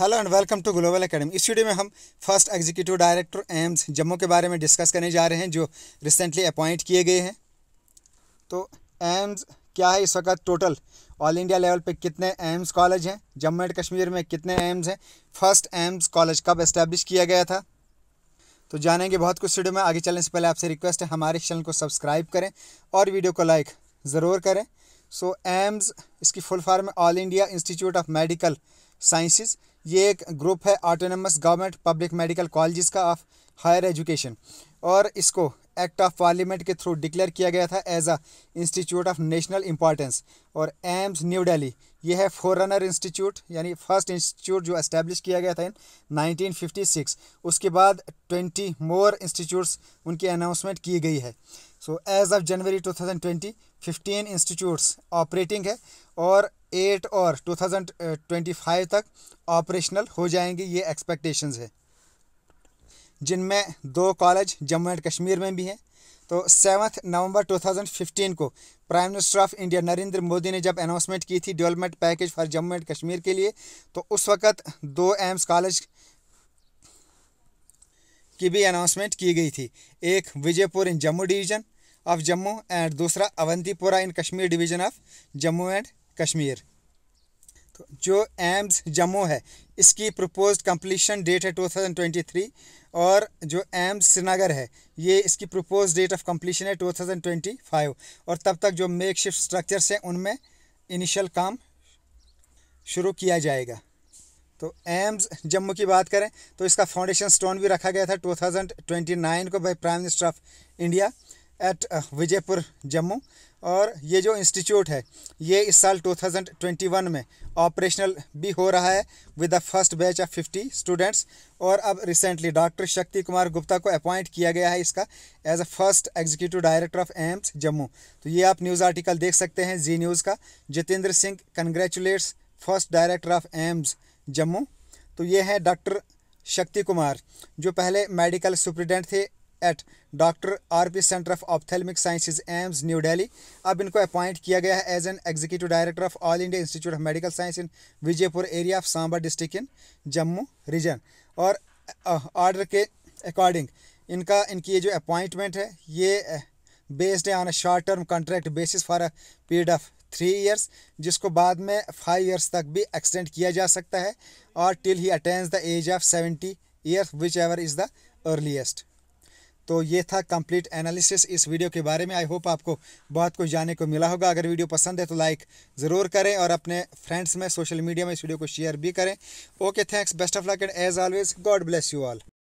hello and welcome to Global Academy इस video में हम first executive director AIIMS Jammu के बारे में डिस्कस करने जा रहे हैं जो रिसेंटली अपॉइंट किए गए हैं तो एम्स क्या है इस वक्त टोटल ऑल इंडिया लेवल पे कितने एम्स कॉलेज हैं जम्मू एंड कश्मीर में कितने एम्स हैं फर्स्ट एम्स कॉलेज कब इस्टेब्लिश किया गया था तो जानेंगे बहुत कुछ वीडियो में आगे चलने से पहले आपसे रिक्वेस्ट है हमारे चैनल को सब्सक्राइब करें और वीडियो को लाइक ज़रूर करें सो एम्स इसकी फुल फॉर्म है all India institute of medical sciences ये एक ग्रुप है autonomous government public medical college का ऑफ हायर एजुकेशन और इसको एक्ट ऑफ पार्लियामेंट के थ्रू डिक्लेयर किया गया था as a institute of national importance और एम्स न्यू दिल्ली ये है फोर रनर इंस्टीट्यूट यानी फर्स्ट इंस्टीट्यूट जो एस्टेब्लिश किया गया था इन 1956 उसके बाद 20 मोर इंस्टीट्यूट्स उनकी अनाउंसमेंट की गई है so as of January 2020 fifteen institutes operating है और एट और 2025 तक ऑपरेशनल हो जाएंगे ये एक्सपेक्टेशंस है जिनमें दो कॉलेज जम्मू एंड कश्मीर में भी हैं तो सेवन्थ नवंबर 2015 को prime minister of India Narendra Modi ने जब अनाउंसमेंट की थी development package for Jammu and Kashmir के लिए तो उस वक़्त दो एम्स कॉलेज की भी अनाउंसमेंट की गई थी एक Vijaypur in Jammu division of Jammu and दूसरा Awantipora in Kashmir division of Jammu and Kashmir तो जो एम्स जम्मू है इसकी प्रपोज कंप्लीशन डेट है 2023 और जो एम्स श्रीनगर है ये इसकी प्रपोज डेट ऑफ कंप्लीशन है 2025 और तब तक जो मेक शिफ्ट स्ट्रक्चर्स हैं उनमें इनिशियल काम शुरू किया जाएगा तो एम्स जम्मू की बात करें तो इसका फाउंडेशन स्टोन भी रखा गया था 2029 को by prime minister of India at Vijaypur Jammu और ये जो इंस्टीट्यूट है ये इस साल 2021 में ऑपरेशनल भी हो रहा है with the first batch of 50 students और अब रिसेंटली डॉक्टर शक्ति कुमार गुप्ता को अपॉइंट किया गया है इसका as a first executive director of AIIMS Jammu तो ये आप न्यूज़ आर्टिकल देख सकते हैं जी न्यूज़ का Jitendra Singh congratulates first director of AIIMS Jammu तो ये हैं डॉक्टर शक्ति कुमार जो पहले मेडिकल सुप्रिटेंडेंट थे at doctor R P centre of ophthalmic sciences AIIMS new Delhi अब इनको अपॉइंट किया गया है as an executive director of all India institute of medical science in Vijaypur area of Samba district in Jammu region और order uh, के according इनका इनकी ये जो अपॉइंटमेंट है ये बेस्ड uh, है on a short term contract basis for a period of three years जिसको बाद में फाइव ईयर्स तक भी एक्सटेंड किया जा सकता है और till he attends the age of seventy years whichever is the earliest तो ये था कंप्लीट एनालिसिस इस वीडियो के बारे में आई होप आपको बहुत कुछ जानने को मिला होगा अगर वीडियो पसंद है तो लाइक ज़रूर करें और अपने फ्रेंड्स में सोशल मीडिया में इस वीडियो को शेयर भी करें okay thanks best of luck and as always God bless you all